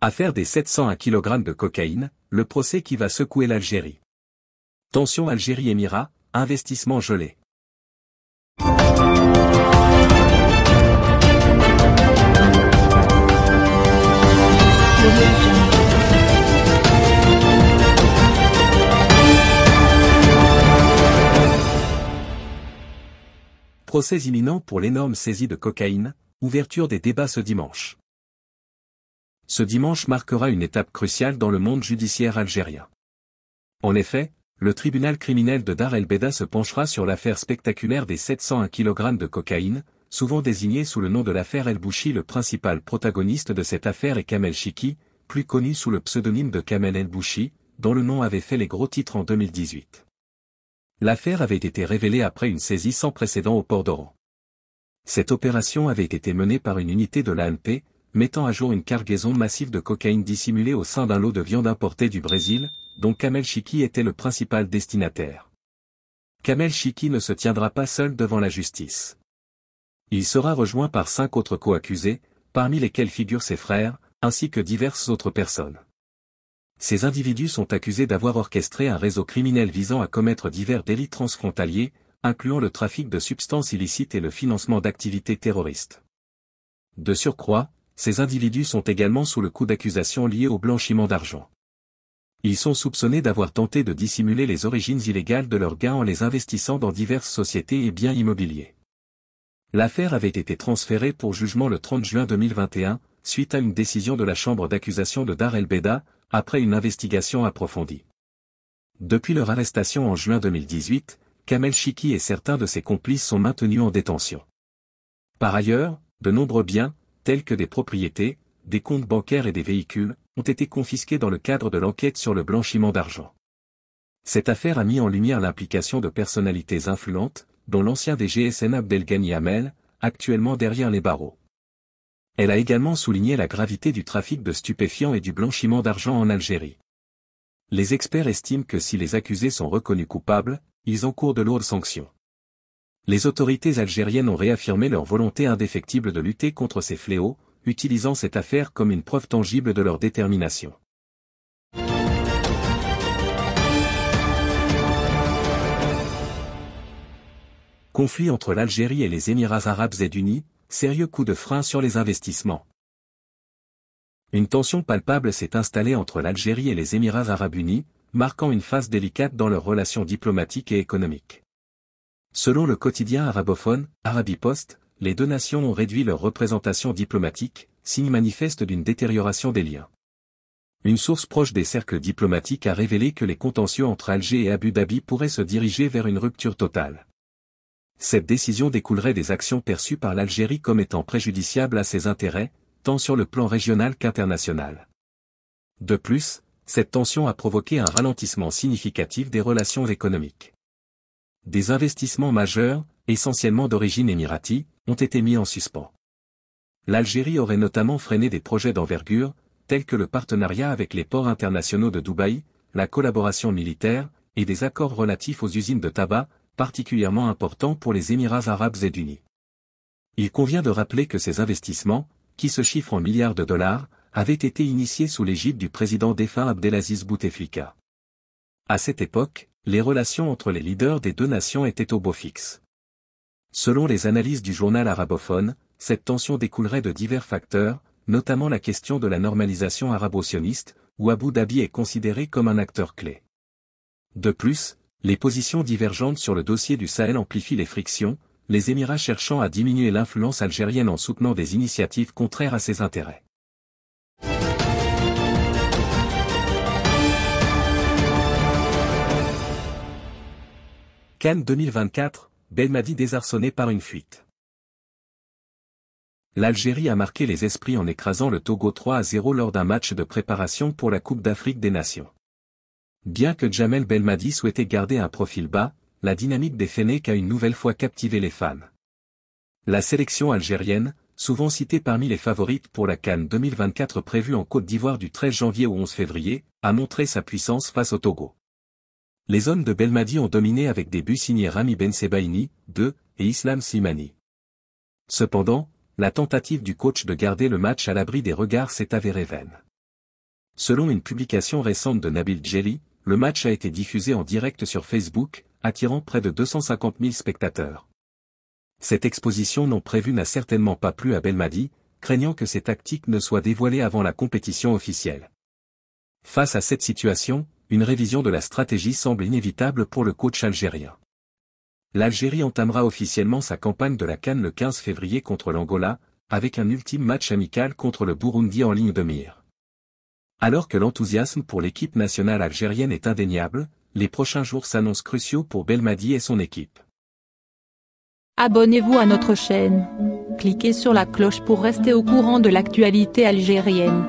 Affaire des 701 kg de cocaïne, le procès qui va secouer l'Algérie. Tension Algérie-Émirat, investissement gelé. Procès imminent pour l'énorme saisie de cocaïne, ouverture des débats ce dimanche ce dimanche marquera une étape cruciale dans le monde judiciaire algérien. En effet, le tribunal criminel de Dar el-Beda se penchera sur l'affaire spectaculaire des 701 kg de cocaïne, souvent désignée sous le nom de l'affaire El Bouchi. Le principal protagoniste de cette affaire est Kamel Chiki, plus connu sous le pseudonyme de Kamel El Bouchi, dont le nom avait fait les gros titres en 2018. L'affaire avait été révélée après une saisie sans précédent au port d'Oran. Cette opération avait été menée par une unité de l'ANP, mettant à jour une cargaison massive de cocaïne dissimulée au sein d'un lot de viande importée du Brésil, dont Kamel Chiki était le principal destinataire. Kamel Chiki ne se tiendra pas seul devant la justice. Il sera rejoint par cinq autres co-accusés, parmi lesquels figurent ses frères, ainsi que diverses autres personnes. Ces individus sont accusés d'avoir orchestré un réseau criminel visant à commettre divers délits transfrontaliers, incluant le trafic de substances illicites et le financement d'activités terroristes. De surcroît, ces individus sont également sous le coup d'accusations liées au blanchiment d'argent. Ils sont soupçonnés d'avoir tenté de dissimuler les origines illégales de leurs gains en les investissant dans diverses sociétés et biens immobiliers. L'affaire avait été transférée pour jugement le 30 juin 2021, suite à une décision de la chambre d'accusation de Dar el-Beda, après une investigation approfondie. Depuis leur arrestation en juin 2018, Kamel Chiki et certains de ses complices sont maintenus en détention. Par ailleurs, de nombreux biens, tels que des propriétés, des comptes bancaires et des véhicules, ont été confisqués dans le cadre de l'enquête sur le blanchiment d'argent. Cette affaire a mis en lumière l'implication de personnalités influentes, dont l'ancien DGSN Abdelghani Hamel, actuellement derrière les barreaux. Elle a également souligné la gravité du trafic de stupéfiants et du blanchiment d'argent en Algérie. Les experts estiment que si les accusés sont reconnus coupables, ils encourent de lourdes sanctions les autorités algériennes ont réaffirmé leur volonté indéfectible de lutter contre ces fléaux, utilisant cette affaire comme une preuve tangible de leur détermination. Conflit entre l'Algérie et les Émirats arabes et unis sérieux coup de frein sur les investissements. Une tension palpable s'est installée entre l'Algérie et les Émirats arabes unis, marquant une phase délicate dans leurs relations diplomatiques et économiques. Selon le quotidien arabophone, Arabi Post, les deux nations ont réduit leur représentation diplomatique, signe manifeste d'une détérioration des liens. Une source proche des cercles diplomatiques a révélé que les contentieux entre Alger et Abu Dhabi pourraient se diriger vers une rupture totale. Cette décision découlerait des actions perçues par l'Algérie comme étant préjudiciables à ses intérêts, tant sur le plan régional qu'international. De plus, cette tension a provoqué un ralentissement significatif des relations économiques des investissements majeurs, essentiellement d'origine émiratie, ont été mis en suspens. L'Algérie aurait notamment freiné des projets d'envergure, tels que le partenariat avec les ports internationaux de Dubaï, la collaboration militaire, et des accords relatifs aux usines de tabac, particulièrement importants pour les Émirats arabes et unis. Il convient de rappeler que ces investissements, qui se chiffrent en milliards de dollars, avaient été initiés sous l'égide du président défunt Abdelaziz Bouteflika. À cette époque, les relations entre les leaders des deux nations étaient au beau fixe. Selon les analyses du journal arabophone, cette tension découlerait de divers facteurs, notamment la question de la normalisation arabo-sioniste, où Abu Dhabi est considéré comme un acteur clé. De plus, les positions divergentes sur le dossier du Sahel amplifient les frictions, les Émirats cherchant à diminuer l'influence algérienne en soutenant des initiatives contraires à ses intérêts. Cannes 2024, Belmadi désarçonné par une fuite. L'Algérie a marqué les esprits en écrasant le Togo 3 à 0 lors d'un match de préparation pour la Coupe d'Afrique des Nations. Bien que Jamel Belmadi souhaitait garder un profil bas, la dynamique des Fennecs a une nouvelle fois captivé les fans. La sélection algérienne, souvent citée parmi les favorites pour la Cannes 2024 prévue en Côte d'Ivoire du 13 janvier au 11 février, a montré sa puissance face au Togo. Les hommes de Belmadi ont dominé avec des buts signés Rami Ben Sebaini, 2, et Islam Simani. Cependant, la tentative du coach de garder le match à l'abri des regards s'est avérée vaine. Selon une publication récente de Nabil Djeli, le match a été diffusé en direct sur Facebook, attirant près de 250 000 spectateurs. Cette exposition non prévue n'a certainement pas plu à Belmadi, craignant que ses tactiques ne soient dévoilées avant la compétition officielle. Face à cette situation, une révision de la stratégie semble inévitable pour le coach algérien. L'Algérie entamera officiellement sa campagne de la Cannes le 15 février contre l'Angola, avec un ultime match amical contre le Burundi en ligne de mire. Alors que l'enthousiasme pour l'équipe nationale algérienne est indéniable, les prochains jours s'annoncent cruciaux pour Belmadi et son équipe. Abonnez-vous à notre chaîne. Cliquez sur la cloche pour rester au courant de l'actualité algérienne.